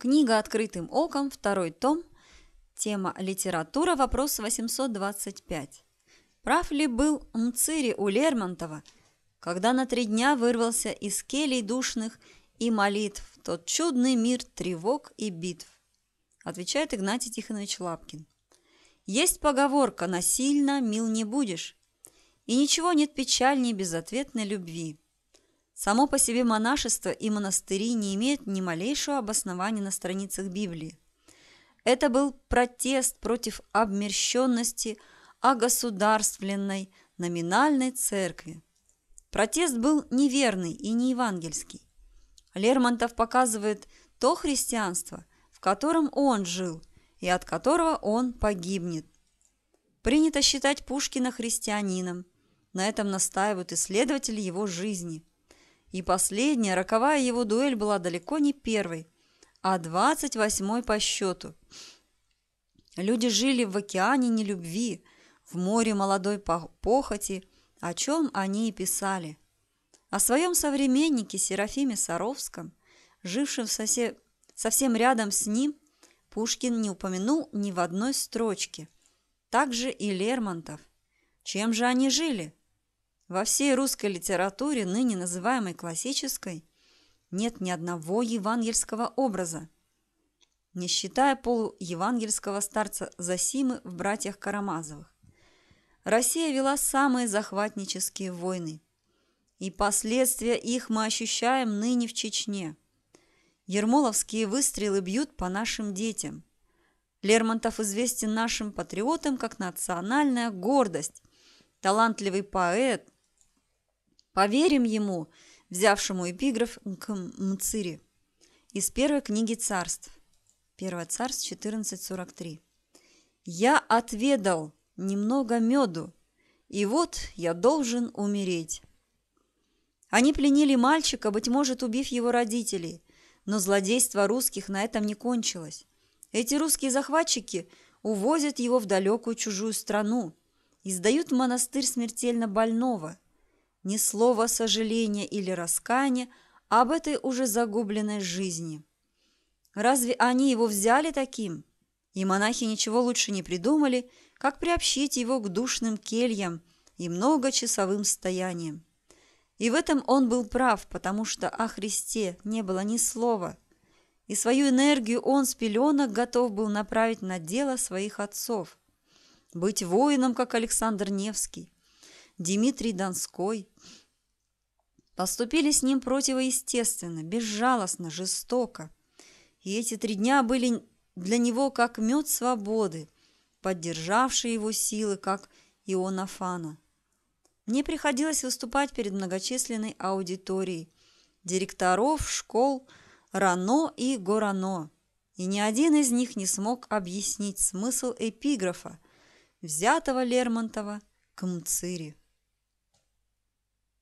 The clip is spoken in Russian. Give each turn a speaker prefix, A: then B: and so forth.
A: Книга «Открытым оком», второй том, тема «Литература. Вопрос 825». Прав ли был Мцири у Лермонтова, когда на три дня вырвался из келей душных и молитв тот чудный мир тревог и битв? Отвечает Игнатий Тихонович Лапкин. Есть поговорка «насильно мил не будешь», и ничего нет печальней безответной любви – Само по себе монашество и монастыри не имеют ни малейшего обоснования на страницах Библии. Это был протест против обмерщенности огосударственной номинальной церкви. Протест был неверный и не евангельский. Лермонтов показывает то христианство, в котором он жил и от которого он погибнет. Принято считать Пушкина христианином. На этом настаивают исследователи его жизни. И последняя, роковая его дуэль была далеко не первой, а двадцать восьмой по счету. Люди жили в океане нелюбви, в море молодой похоти, о чем они и писали. О своем современнике Серафиме Саровском, жившем сосед... совсем рядом с ним, Пушкин не упомянул ни в одной строчке. Так же и Лермонтов. Чем же они жили? Во всей русской литературе, ныне называемой классической, нет ни одного евангельского образа, не считая полуевангельского старца Засимы в «Братьях Карамазовых». Россия вела самые захватнические войны, и последствия их мы ощущаем ныне в Чечне. Ермоловские выстрелы бьют по нашим детям. Лермонтов известен нашим патриотам как национальная гордость, талантливый поэт – Поверим ему, взявшему эпиграф к Мцири из первой книги царств. 1 царств 14.43. «Я отведал немного меду, и вот я должен умереть». Они пленили мальчика, быть может, убив его родителей, но злодейство русских на этом не кончилось. Эти русские захватчики увозят его в далекую чужую страну и сдают в монастырь смертельно больного – ни слова сожаления или раскаяния об этой уже загубленной жизни. Разве они его взяли таким? И монахи ничего лучше не придумали, как приобщить его к душным кельям и многочасовым стояниям. И в этом он был прав, потому что о Христе не было ни слова, и свою энергию он с пеленок готов был направить на дело своих отцов. Быть воином, как Александр Невский, Дмитрий Донской. Поступили с ним противоестественно, безжалостно, жестоко. И эти три дня были для него как мед свободы, поддержавший его силы, как Фана. Мне приходилось выступать перед многочисленной аудиторией директоров школ Рано и Горано, и ни один из них не смог объяснить смысл эпиграфа, взятого Лермонтова к Мцири.